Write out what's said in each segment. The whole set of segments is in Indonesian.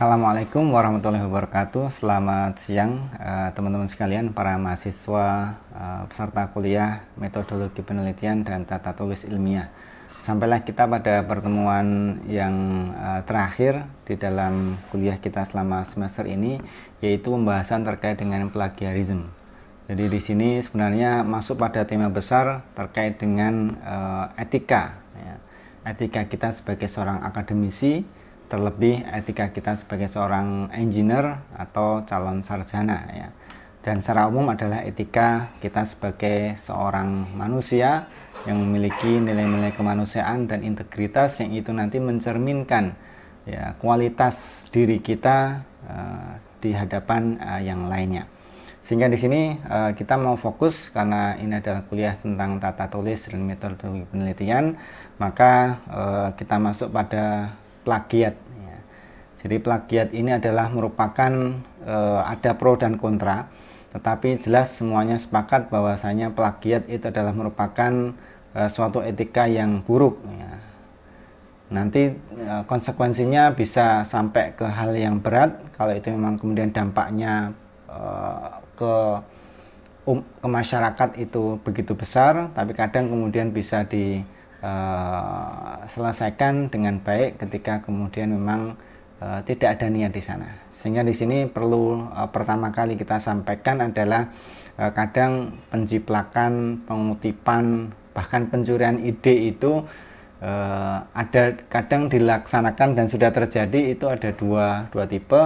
Assalamualaikum warahmatullahi wabarakatuh. Selamat siang eh, teman-teman uh, sekalian para mahasiswa uh, peserta kuliah metodologi penelitian dan tata tulis ilmiah. Sampailah kita pada pertemuan yang uh, terakhir di dalam kuliah kita selama semester ini yaitu pembahasan terkait dengan plagiarisme. Jadi di sini sebenarnya masuk pada tema besar terkait dengan etika, ya. etika kita sebagai seorang akademisi terlebih etika kita sebagai seorang engineer atau calon sarjana ya. Dan secara umum adalah etika kita sebagai seorang manusia yang memiliki nilai-nilai kemanusiaan dan integritas yang itu nanti mencerminkan ya kualitas diri kita uh, di hadapan uh, yang lainnya. Sehingga di sini uh, kita mau fokus karena ini adalah kuliah tentang tata tulis dan metode penelitian, maka uh, kita masuk pada plagiat. Ya. Jadi plagiat ini adalah merupakan e, ada pro dan kontra, tetapi jelas semuanya sepakat bahwasanya plagiat itu adalah merupakan e, suatu etika yang buruk. Ya. Nanti e, konsekuensinya bisa sampai ke hal yang berat kalau itu memang kemudian dampaknya e, ke um, ke masyarakat itu begitu besar, tapi kadang kemudian bisa di uh, selesaikan dengan baik ketika kemudian memang uh, tidak ada niat di sana. Sehingga di sini perlu uh, pertama kali kita sampaikan adalah uh, kadang penjiplakan, pengutipan, bahkan pencurian ide itu uh, ada kadang dilaksanakan dan sudah terjadi itu ada dua dua tipe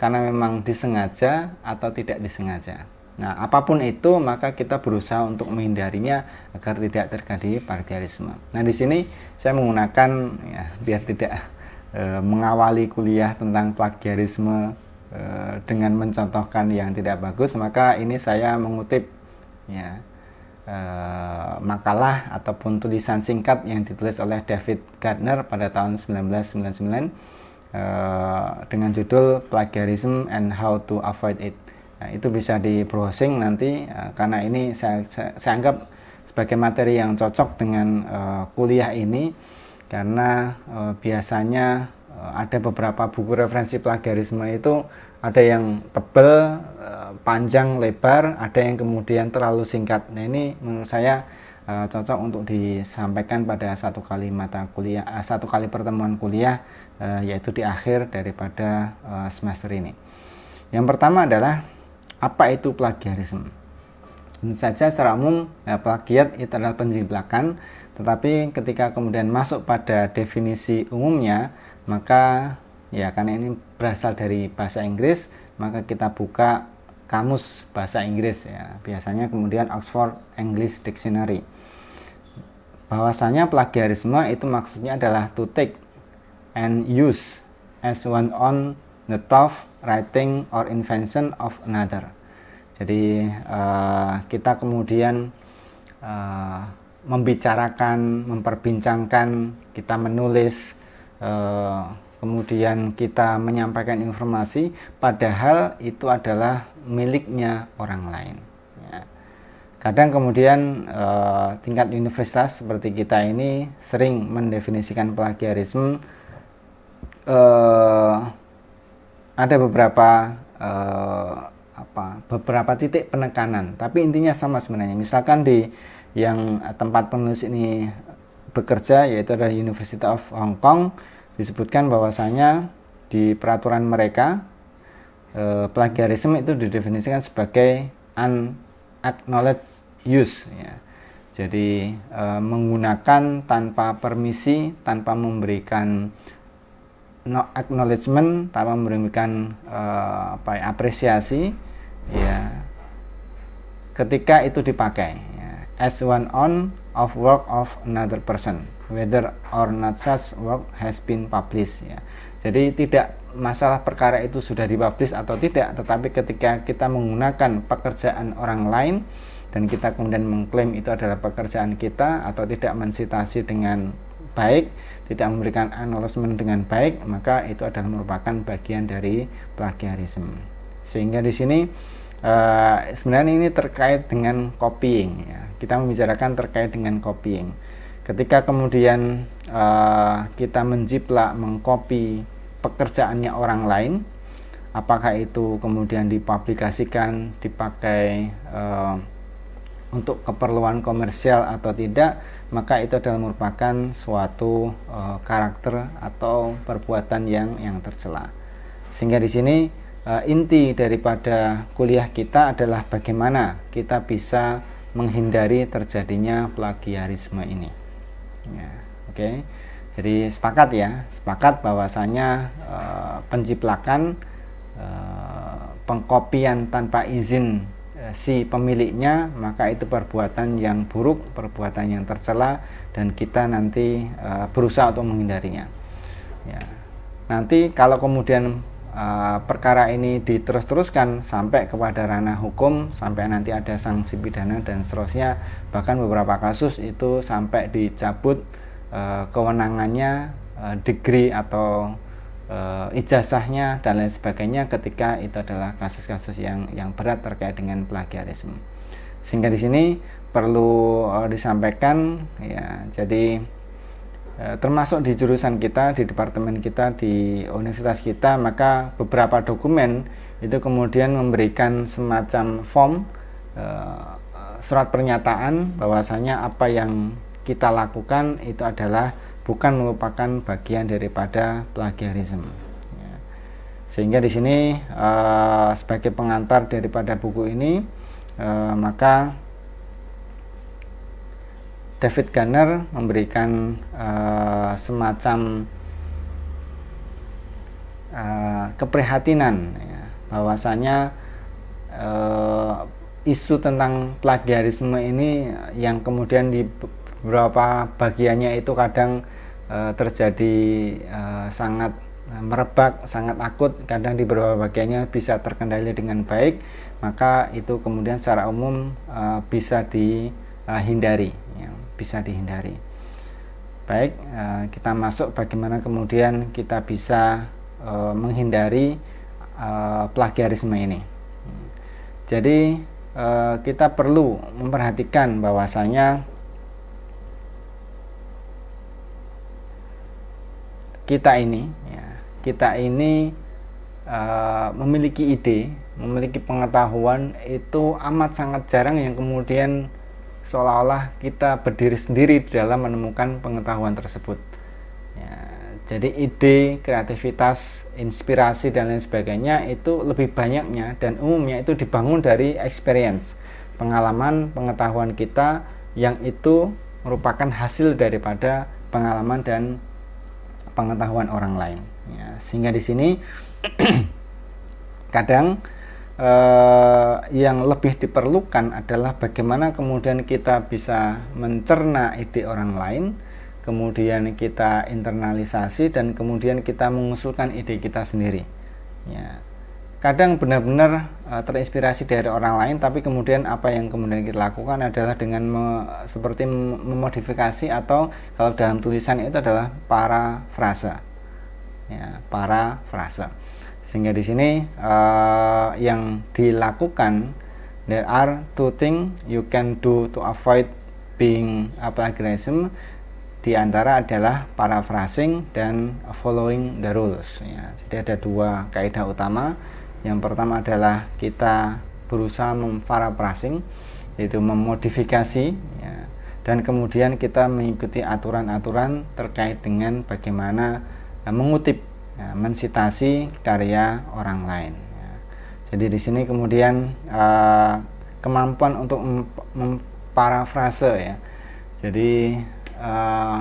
karena memang disengaja atau tidak disengaja. Nah, apapun itu maka kita berusaha untuk menghindarinya agar tidak terjadi partialisme. Nah, di sini saya menggunakan ya, biar tidak e, mengawali kuliah tentang plagiarisme e, dengan mencontohkan yang tidak bagus, maka ini saya mengutip ya e, makalah ataupun tulisan singkat yang ditulis oleh David Gardner pada tahun 1999 e, dengan judul Plagiarism and How to Avoid It. Nah, itu bisa di browsing nanti eh, karena ini saya, saya, saya anggap sebagai materi yang cocok dengan uh, kuliah ini karena uh, biasanya uh, ada beberapa buku referensi plagiarisme itu ada yang tebal, uh, panjang, lebar, ada yang kemudian terlalu singkat. Nah, ini menurut saya cocok untuk disampaikan pada satu kali mata kuliah satu kali pertemuan kuliah yaitu di akhir daripada semester ini. Yang pertama adalah apa itu plagiarisme? Tentu saja secara umum ya, plagiat itu adalah penjelakan, tetapi ketika kemudian masuk pada definisi umumnya, maka ya karena ini berasal dari bahasa Inggris, maka kita buka kamus bahasa Inggris ya. Biasanya kemudian Oxford English Dictionary. Bahwasanya plagiarisme itu maksudnya adalah to take and use as one on the top writing or invention of another. Jadi uh, kita kemudian uh, membicarakan, memperbincangkan, kita menulis, uh, kemudian kita menyampaikan informasi, padahal itu adalah miliknya orang lain. Ya. Kadang kemudian uh, tingkat universitas seperti kita ini sering mendefinisikan plagiarisme. Uh, ada beberapa uh, apa beberapa titik penekanan tapi intinya sama sebenarnya misalkan di yang tempat penulis ini bekerja yaitu ada University of Hong Kong disebutkan bahwasanya di peraturan mereka uh, eh, plagiarisme itu didefinisikan sebagai unacknowledged use ya. Jadi uh, menggunakan tanpa permisi, tanpa memberikan no acknowledgement tanpa memberikan uh, apa ya, apresiasi ya ketika itu dipakai ya, as one on of work of another person whether or not such work has been published ya jadi tidak masalah perkara itu sudah dipublish atau tidak tetapi ketika kita menggunakan pekerjaan orang lain dan kita kemudian mengklaim itu adalah pekerjaan kita atau tidak mensitasi dengan baik tidak memberikan acknowledgement dengan baik maka itu adalah merupakan bagian dari plagiarisme sehingga di sini uh, sebenarnya ini terkait dengan copying ya. kita membicarakan terkait dengan copying ketika kemudian uh, kita menjiplak mengcopy pekerjaannya orang lain apakah itu kemudian dipublikasikan dipakai uh, untuk keperluan komersial atau tidak maka itu adalah merupakan suatu uh, karakter atau perbuatan yang yang tercela. Sehingga di sini uh, inti daripada kuliah kita adalah bagaimana kita bisa menghindari terjadinya plagiarisme ini. Ya, oke. Okay. Jadi sepakat ya, sepakat bahwasanya uh, penciplakan uh, pengkopian tanpa izin Eh, si pemiliknya maka itu perbuatan yang buruk perbuatan yang tercela dan kita nanti e, berusaha untuk menghindarinya ya. nanti kalau kemudian e, perkara ini diterus-teruskan sampai kepada ranah hukum sampai nanti ada sanksi pidana dan seterusnya bahkan beberapa kasus itu sampai dicabut e, kewenangannya e, degree atau uh, ijazahnya dan lain sebagainya ketika itu adalah kasus-kasus yang yang berat terkait dengan plagiarisme. Sehingga di sini perlu uh, disampaikan ya. Jadi uh, termasuk di jurusan kita, di departemen kita, di universitas kita, maka beberapa dokumen itu kemudian memberikan semacam form uh, surat pernyataan bahwasanya apa yang kita lakukan itu adalah bukan merupakan bagian daripada plagiarisme. Ya. Sehingga di sini eh, sebagai pengantar daripada buku ini eh, maka David Garner memberikan eh, semacam keprihatinan ya, bahwasanya isu tentang plagiarisme ini yang kemudian di beberapa bagiannya itu kadang e, terjadi e, sangat merebak, sangat akut, kadang di beberapa bagiannya bisa terkendali dengan baik, maka itu kemudian secara umum e, bisa dihindari, ya, bisa dihindari. Baik, e, kita masuk bagaimana kemudian kita bisa e, menghindari e, plagiarisme ini. Jadi e, kita perlu memperhatikan bahwasanya kita ini ya, kita ini uh, memiliki ide memiliki pengetahuan itu amat sangat jarang yang kemudian seolah-olah kita berdiri sendiri dalam menemukan pengetahuan tersebut ya, jadi ide kreativitas inspirasi dan lain sebagainya itu lebih banyaknya dan umumnya itu dibangun dari experience pengalaman pengetahuan kita yang itu merupakan hasil daripada pengalaman dan pengetahuan orang lain. Ya, sehingga di sini kadang eh, yang lebih diperlukan adalah bagaimana kemudian kita bisa mencerna ide orang lain, kemudian kita internalisasi dan kemudian kita mengusulkan ide kita sendiri. Ya, kadang benar-benar uh, terinspirasi dari orang lain tapi kemudian apa yang kemudian kita lakukan adalah dengan me, seperti memodifikasi atau kalau dalam tulisan itu adalah para frasa ya frasa sehingga di sini uh, yang dilakukan there are two things you can do to avoid being plagiarism di antara adalah paraphrasing dan following the rules ya. jadi ada dua kaidah utama yang pertama adalah kita berusaha memparafrasing yaitu memodifikasi ya, dan kemudian kita mengikuti aturan-aturan terkait dengan bagaimana ya, mengutip ya, mensitasi karya orang lain. Ya. Jadi di sini kemudian uh, kemampuan untuk memparafrase ya. Jadi uh,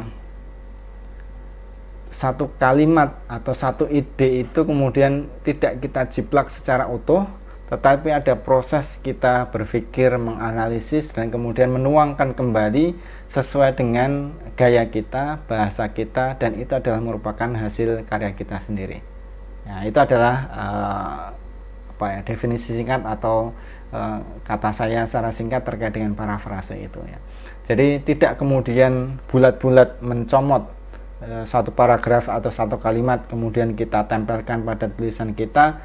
satu kalimat atau satu ide itu kemudian tidak kita jiplak secara utuh tetapi ada proses kita berpikir, menganalisis dan kemudian menuangkan kembali sesuai dengan gaya kita, bahasa kita dan itu adalah merupakan hasil karya kita sendiri. Nah, itu adalah uh, apa ya definisi singkat atau uh, kata saya secara singkat terkait dengan parafrase itu ya. Jadi tidak kemudian bulat-bulat mencomot Eh, satu paragraf atau satu kalimat kemudian kita tempelkan pada tulisan kita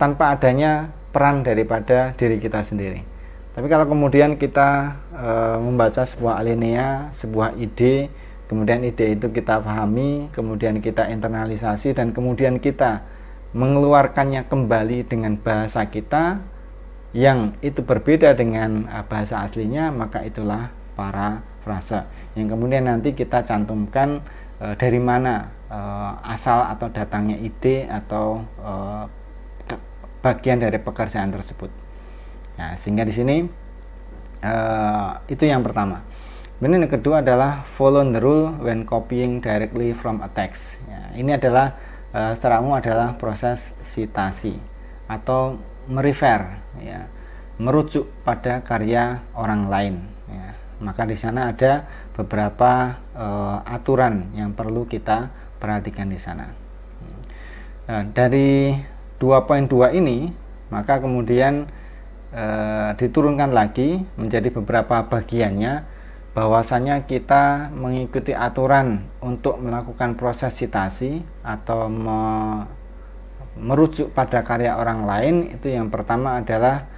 tanpa adanya peran daripada diri kita sendiri. Tapi kalau kemudian kita e, membaca sebuah alinea, sebuah ide, kemudian ide itu kita pahami, kemudian kita internalisasi dan kemudian kita mengeluarkannya kembali dengan bahasa kita yang itu berbeda dengan eh, bahasa aslinya, maka itulah para frasa Yang kemudian nanti kita cantumkan Eh, dari mana uh, asal atau datangnya ide atau uh, bagian dari pekerjaan tersebut. Nah, sehingga di sini uh, itu yang pertama. Kemudian yang kedua adalah follow the rule when copying directly from a text. Ya, ini adalah uh, secara umum adalah proses sitasi atau merefer, ya, merujuk pada karya orang lain. Ya. Maka di sana ada beberapa uh, aturan yang perlu kita perhatikan di sana. Nah, dari 2.2 ini, maka kemudian uh, diturunkan lagi menjadi beberapa bagiannya bahwasanya kita mengikuti aturan untuk melakukan proses citasi atau me merujuk pada karya orang lain itu yang pertama adalah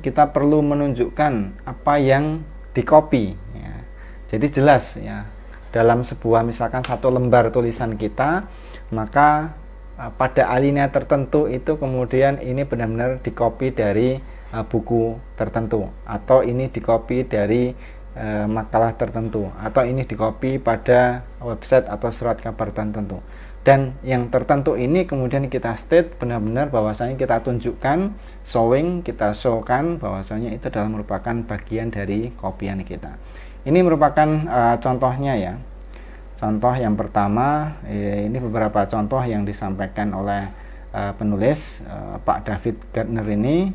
kita perlu menunjukkan apa yang di copy ya. jadi jelas ya dalam sebuah misalkan satu lembar tulisan kita maka e, pada alinea tertentu itu kemudian ini benar-benar di copy dari uh, buku tertentu atau ini di copy dari Eh, makalah tertentu atau ini dikopi pada website atau surat kabar tertentu dan yang tertentu ini kemudian kita state benar-benar bahwasanya kita tunjukkan showing kita showkan bahwasanya itu adalah merupakan bagian dari kopian kita ini merupakan uh, contohnya ya contoh yang pertama eh, ini beberapa contoh yang disampaikan oleh uh, penulis uh, Pak David Gardner ini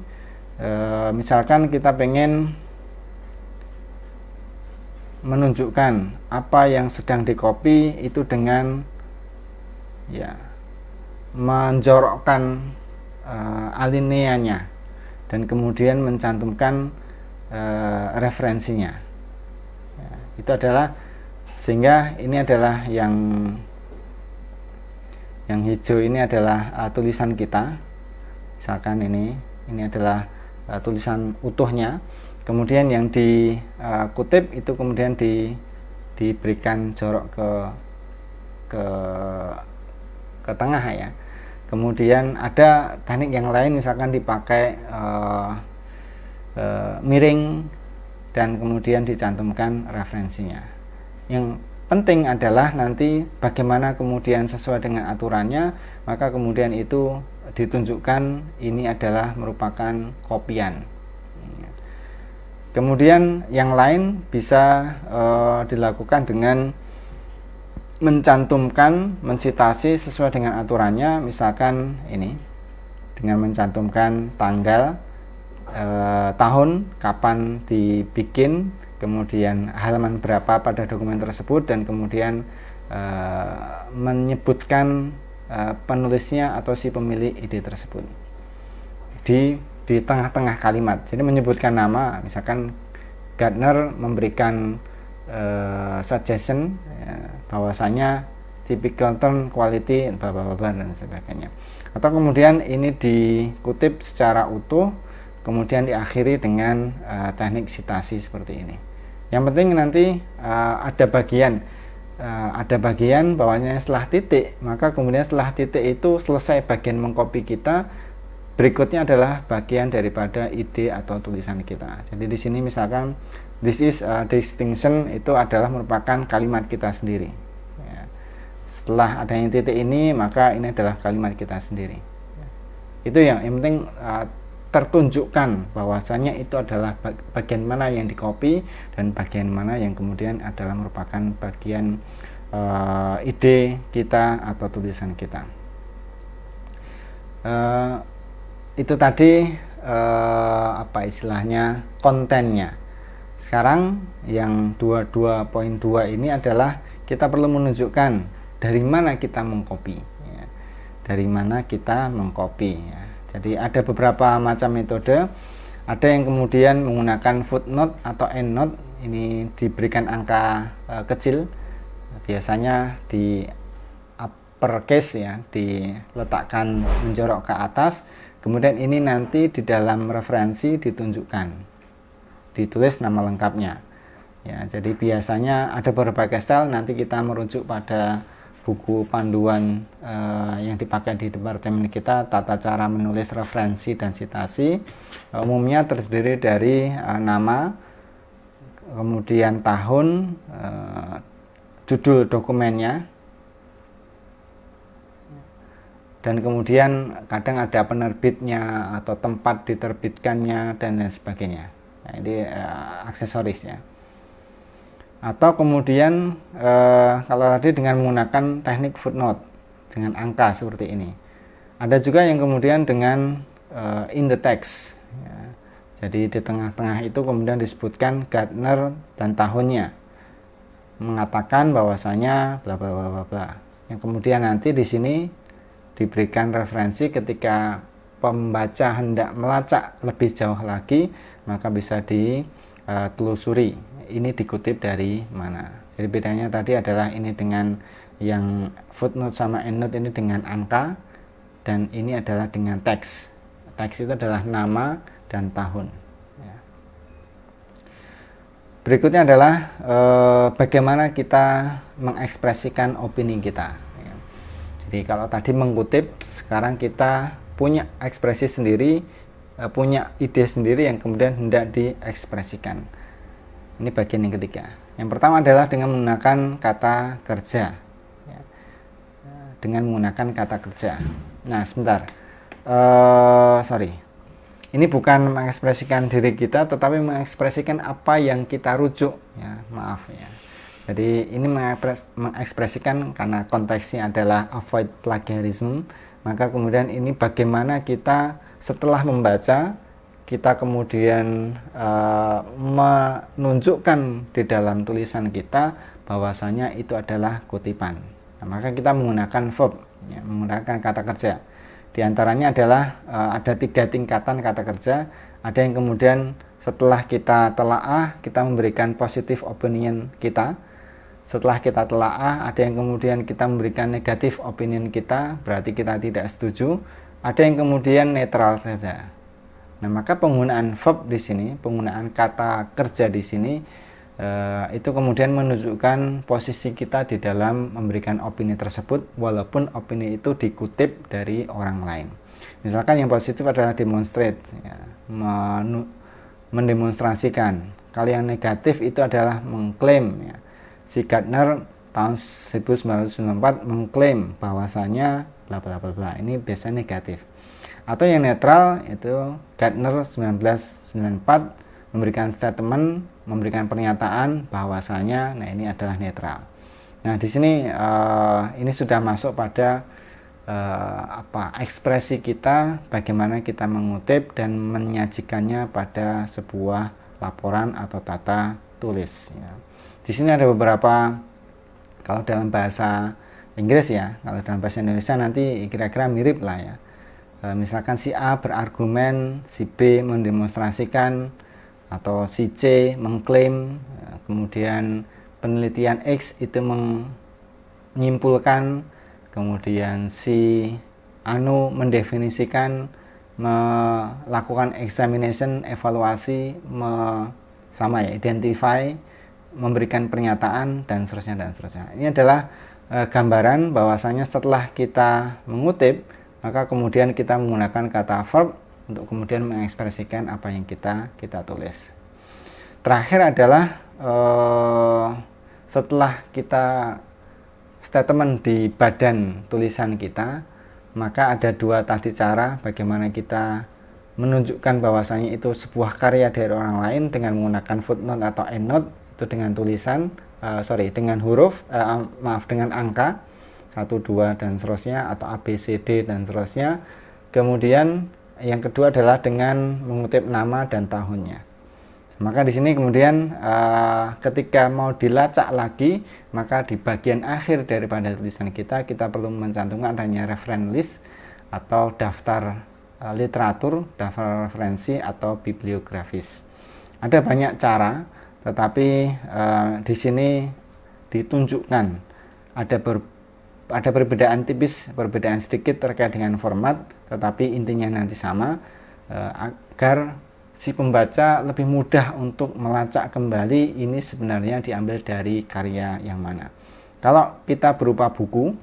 uh, misalkan kita pengen menunjukkan apa yang sedang dikopi itu dengan ya menjorokkan uh, alineanya dan kemudian mencantumkan uh, referensinya ya, itu adalah sehingga ini adalah yang yang hijau ini adalah uh, tulisan kita misalkan ini ini adalah uh, tulisan utuhnya kemudian yang dikutip eh, itu kemudian di, diberikan jorok ke ke ke tengah ya kemudian ada teknik yang lain misalkan dipakai uh, uh, miring dan kemudian dicantumkan referensinya yang penting adalah nanti bagaimana kemudian sesuai dengan aturannya maka kemudian itu ditunjukkan ini adalah merupakan kopian Kemudian yang lain bisa e, dilakukan dengan mencantumkan, mensitasi sesuai dengan aturannya, misalkan ini dengan mencantumkan tanggal, e, tahun, kapan dibikin, kemudian halaman berapa pada dokumen tersebut dan kemudian e, menyebutkan e, penulisnya atau si pemilik ide tersebut di di tengah-tengah kalimat. Jadi menyebutkan nama, misalkan Gardner memberikan uh, suggestion ya, bahwasanya typical turn quality bla bla bla dan sebagainya. Atau kemudian ini dikutip secara utuh, kemudian diakhiri dengan uh, teknik sitasi seperti ini. Yang penting nanti uh, ada bagian uh, ada bagian bawahnya setelah titik, maka kemudian setelah titik itu selesai bagian mengcopy kita Berikutnya adalah bagian daripada ide atau tulisan kita. Jadi di sini misalkan this is a distinction itu adalah merupakan kalimat kita sendiri. Ya. Setelah adanya titik ini maka ini adalah kalimat kita sendiri. Itu yang, yang penting uh, tertunjukkan bahwasannya itu adalah bagian mana yang dikopi dan bagian mana yang kemudian adalah merupakan bagian uh, ide kita atau tulisan kita itu tadi eh, apa istilahnya kontennya sekarang yang 22.2 ini adalah kita perlu menunjukkan dari mana kita mengcopy ya. dari mana kita mengcopy ya. jadi ada beberapa macam metode ada yang kemudian menggunakan footnote atau endnote ini diberikan angka e, kecil biasanya di uppercase ya diletakkan menjorok ke atas Kemudian ini nanti di dalam referensi ditunjukkan, ditulis nama lengkapnya. Ya, jadi biasanya ada berbagai style, nanti kita merujuk pada buku panduan uh, yang dipakai di departemen kita, tata cara menulis referensi dan citasi. Umumnya terdiri dari uh, nama, kemudian tahun, uh, judul dokumennya, dan kemudian kadang ada penerbitnya atau tempat diterbitkannya dan lain sebagainya nah, ini uh, eh, aksesorisnya atau kemudian uh, kalau tadi dengan menggunakan teknik footnote dengan angka seperti ini ada juga yang kemudian dengan uh, in the text ya. Jadi di tengah-tengah itu kemudian disebutkan Gardner dan tahunnya mengatakan bahwasanya bla bla bla bla bla. Yang kemudian nanti di sini diberikan referensi ketika pembaca hendak melacak lebih jauh lagi maka bisa ditelusuri e, ini dikutip dari mana jadi bedanya tadi adalah ini dengan yang footnote sama endnote ini dengan angka dan ini adalah dengan teks teks itu adalah nama dan tahun ya. berikutnya adalah e, bagaimana kita mengekspresikan opini kita jadi kalau tadi mengutip, sekarang kita punya ekspresi sendiri, eh, punya ide sendiri yang kemudian hendak diekspresikan. Ini bagian yang ketiga. Yang pertama adalah dengan menggunakan kata kerja. Ya. Eh, dengan menggunakan kata kerja. Nah, sebentar. Uh, sorry. Ini bukan mengekspresikan diri kita, tetapi mengekspresikan apa yang kita rujuk. Ya, maaf ya. Jadi ini mengekspresikan karena konteksnya adalah avoid plagiarism, maka kemudian ini bagaimana kita setelah membaca kita kemudian uh, menunjukkan di dalam tulisan kita bahwasanya itu adalah kutipan. Nah, maka kita menggunakan verb, ya, menggunakan kata kerja. Di antaranya adalah uh, ada tiga tingkatan kata kerja. Ada yang kemudian setelah kita telaah, kita memberikan positive opinion kita setelah kita telaah ada yang kemudian kita memberikan negatif opinion kita berarti kita tidak setuju ada yang kemudian netral saja nah maka penggunaan verb di sini penggunaan kata kerja di sini eh, itu kemudian menunjukkan posisi kita di dalam memberikan opini tersebut walaupun opini itu dikutip dari orang lain misalkan yang positif adalah demonstrate ya, mendemonstrasikan kalau yang negatif itu adalah mengklaim ya si Gardner tahun 1994 mengklaim bahwasanya bla bla bla bla ini biasanya negatif atau yang netral itu Gardner 1994 memberikan statement memberikan pernyataan bahwasanya nah ini adalah netral nah di sini uh, ini sudah masuk pada uh, apa ekspresi kita bagaimana kita mengutip dan menyajikannya pada sebuah laporan atau tata tulis ya. Di sini ada beberapa kalau dalam bahasa Inggris ya, kalau dalam bahasa Indonesia nanti kira-kira mirip lah ya. E, misalkan si A berargumen, si B mendemonstrasikan, atau si C mengklaim, eh, kemudian penelitian X itu menyimpulkan, kemudian si Anu mendefinisikan, melakukan examination, evaluasi, me, sama ya, identify, memberikan pernyataan dan seterusnya dan seterusnya. Ini adalah e, gambaran bahwasanya setelah kita mengutip, maka kemudian kita menggunakan kata verb untuk kemudian mengekspresikan apa yang kita kita tulis. Terakhir adalah e, setelah kita statement di badan tulisan kita, maka ada dua tadi cara bagaimana kita menunjukkan bahwasanya itu sebuah karya dari orang lain dengan menggunakan footnote atau endnote itu dengan tulisan uh, sorry dengan huruf uh, maaf dengan angka 1 2 dan seterusnya atau ABCD dan seterusnya kemudian yang kedua adalah dengan mengutip nama dan tahunnya maka di sini kemudian uh, ketika mau dilacak lagi maka di bagian akhir daripada tulisan kita kita perlu mencantumkan adanya reference list atau daftar literatur, daftar referensi atau bibliografis. Ada banyak cara tetapi e, di sini ditunjukkan ada ber, ada perbedaan tipis, perbedaan sedikit terkait dengan format, tetapi intinya nanti sama e, agar si pembaca lebih mudah untuk melacak kembali ini sebenarnya diambil dari karya yang mana. Kalau kita berupa buku,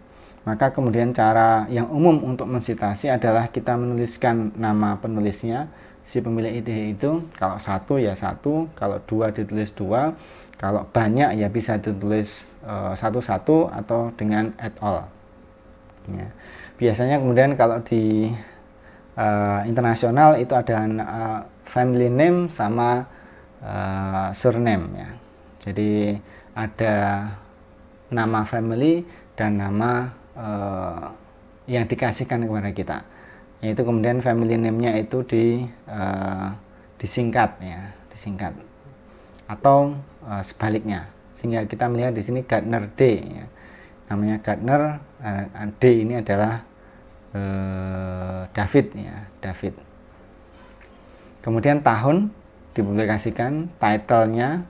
maka kemudian cara yang umum untuk mensitasi adalah kita menuliskan nama penulisnya, si pemilik ide itu kalau satu ya satu kalau dua ditulis dua kalau banyak ya bisa ditulis eh, satu-satu uh, atau dengan at all ya. biasanya kemudian kalau di uh, internasional itu ada uh, family name sama uh, surname ya jadi ada nama family dan nama uh, yang dikasihkan kepada kita itu kemudian family name-nya itu di uh, disingkat ya disingkat atau uh, sebaliknya sehingga kita melihat di sini Gardner D ya. namanya Gardner uh, D ini adalah uh, David ya David kemudian tahun dipublikasikan title-nya,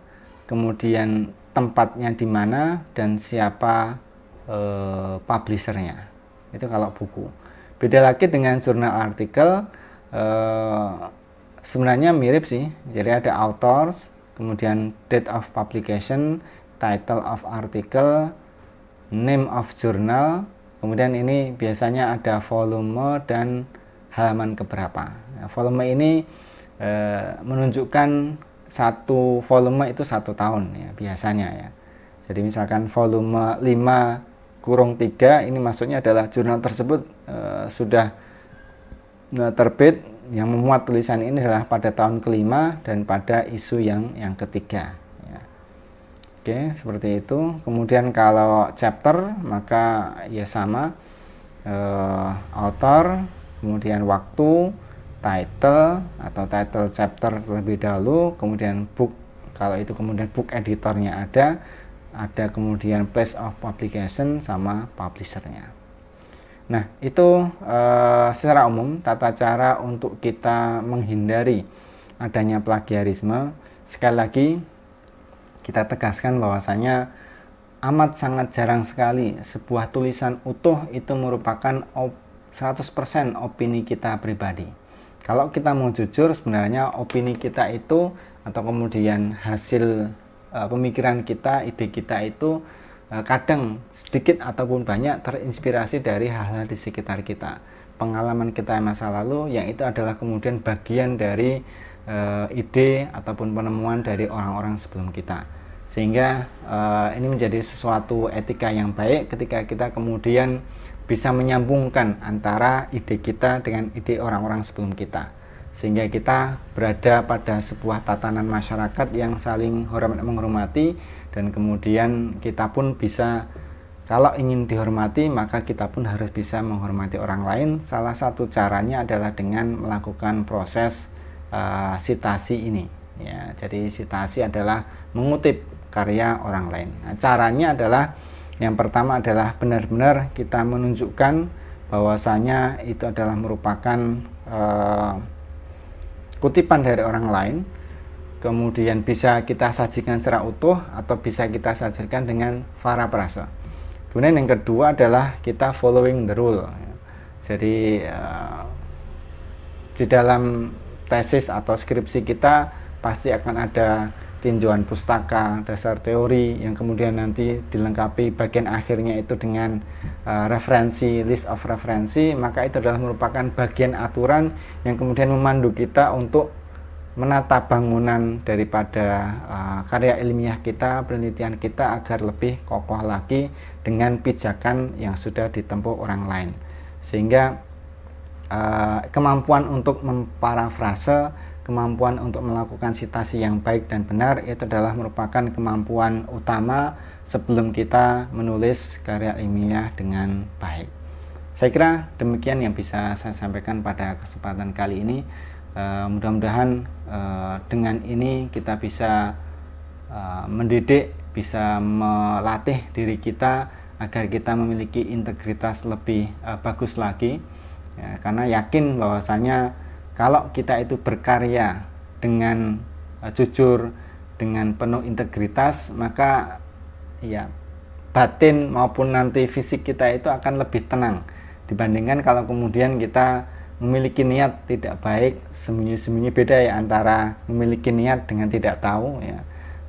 kemudian tempatnya di mana dan siapa uh, nya itu kalau buku Beda lagi dengan jurnal artikel, uh, sebenarnya mirip sih. Jadi ada authors, kemudian date of publication, title of article, name of journal, kemudian ini biasanya ada volume dan halaman keberapa. Nah, volume ini eh, menunjukkan satu volume itu satu tahun ya biasanya ya. Jadi misalkan volume 5 kurung tiga ini maksudnya adalah jurnal tersebut e, sudah eh, terbit yang memuat tulisan ini adalah pada tahun kelima dan pada isu yang yang ketiga ya. oke seperti itu kemudian kalau chapter maka ya sama e, author kemudian waktu title atau title chapter terlebih dahulu kemudian book kalau itu kemudian book editornya ada ada kemudian place of publication sama publishernya. Nah, itu eh, secara umum tata cara untuk kita menghindari adanya plagiarisme. Sekali lagi kita tegaskan bahwasanya amat sangat jarang sekali sebuah tulisan utuh itu merupakan op 100% opini kita pribadi. Kalau kita mau jujur sebenarnya opini kita itu atau kemudian hasil Eh, pemikiran kita, ide kita itu eh, kadang sedikit ataupun banyak terinspirasi dari hal-hal di sekitar kita. Pengalaman kita masa lalu yang itu adalah kemudian bagian dari eh, ide ataupun penemuan dari orang-orang sebelum kita. Sehingga ini menjadi sesuatu etika yang baik ketika kita kemudian bisa menyambungkan antara ide kita dengan ide orang-orang sebelum kita sehingga kita berada pada sebuah tatanan masyarakat yang saling hormat menghormati dan kemudian kita pun bisa kalau ingin dihormati maka kita pun harus bisa menghormati orang lain salah satu caranya adalah dengan melakukan proses uh, sitasi ini ya jadi sitasi adalah mengutip karya orang lain nah, caranya adalah yang pertama adalah benar-benar kita menunjukkan bahwasanya itu adalah merupakan uh, kutipan dari orang lain kemudian bisa kita sajikan secara utuh atau bisa kita sajikan dengan para perasa. Kemudian yang kedua adalah kita following the rule. Jadi eh, di dalam tesis atau skripsi kita pasti akan ada tinjauan pustaka, dasar teori yang kemudian nanti dilengkapi bagian akhirnya itu dengan uh, referensi, list of referensi, maka itu adalah merupakan bagian aturan yang kemudian memandu kita untuk menata bangunan daripada uh, karya ilmiah kita, penelitian kita agar lebih kokoh lagi dengan pijakan yang sudah ditempuh orang lain. Sehingga uh, kemampuan untuk memparafrase kemampuan untuk melakukan sitasi yang baik dan benar itu adalah merupakan kemampuan utama sebelum kita menulis karya ilmiah dengan baik. Saya kira demikian yang bisa saya sampaikan pada kesempatan kali ini. Uh, mudah-mudahan uh, dengan ini kita bisa uh, mendidik, bisa melatih diri kita agar kita memiliki integritas lebih uh, bagus lagi. Ya, karena yakin bahwasanya kalau kita itu berkarya dengan uh, jujur, dengan penuh integritas, maka ya batin maupun nanti fisik kita itu akan lebih tenang dibandingkan kalau kemudian kita memiliki niat tidak baik sembunyi-sembunyi beda ya antara memiliki niat dengan tidak tahu ya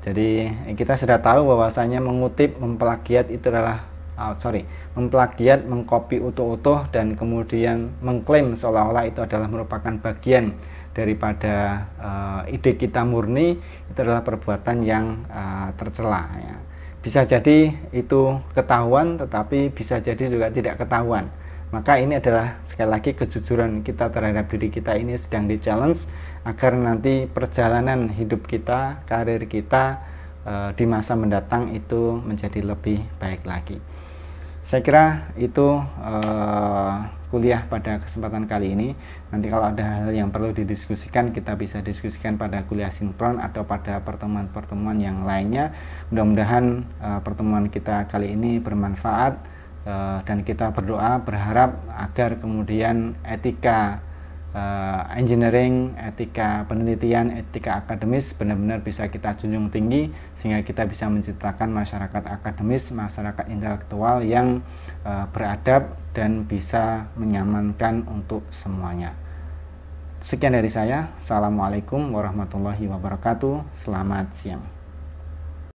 jadi kita sudah tahu bahwasanya mengutip memplagiat itu adalah oh, sorry memplagiat mengkopi utuh-utuh dan kemudian mengklaim seolah-olah itu adalah merupakan bagian daripada uh, ide kita murni itu adalah perbuatan yang uh, tercela ya. bisa jadi itu ketahuan tetapi bisa jadi juga tidak ketahuan maka ini adalah sekali lagi kejujuran kita terhadap diri kita ini sedang di challenge agar nanti perjalanan hidup kita karir kita eh, di masa mendatang itu menjadi lebih baik lagi saya kira itu uh, kuliah pada kesempatan kali ini. Nanti kalau ada hal yang perlu didiskusikan, kita bisa diskusikan pada kuliah sinkron atau pada pertemuan-pertemuan yang lainnya. Mudah-mudahan uh, pertemuan kita kali ini bermanfaat uh, dan kita berdoa berharap agar kemudian etika uh, engineering, etika penelitian, etika akademis benar-benar bisa kita junjung tinggi sehingga kita bisa menciptakan masyarakat akademis, masyarakat intelektual yang uh, beradab dan bisa menyamankan untuk semuanya. Sekian dari saya. Assalamualaikum warahmatullahi wabarakatuh. Selamat siang.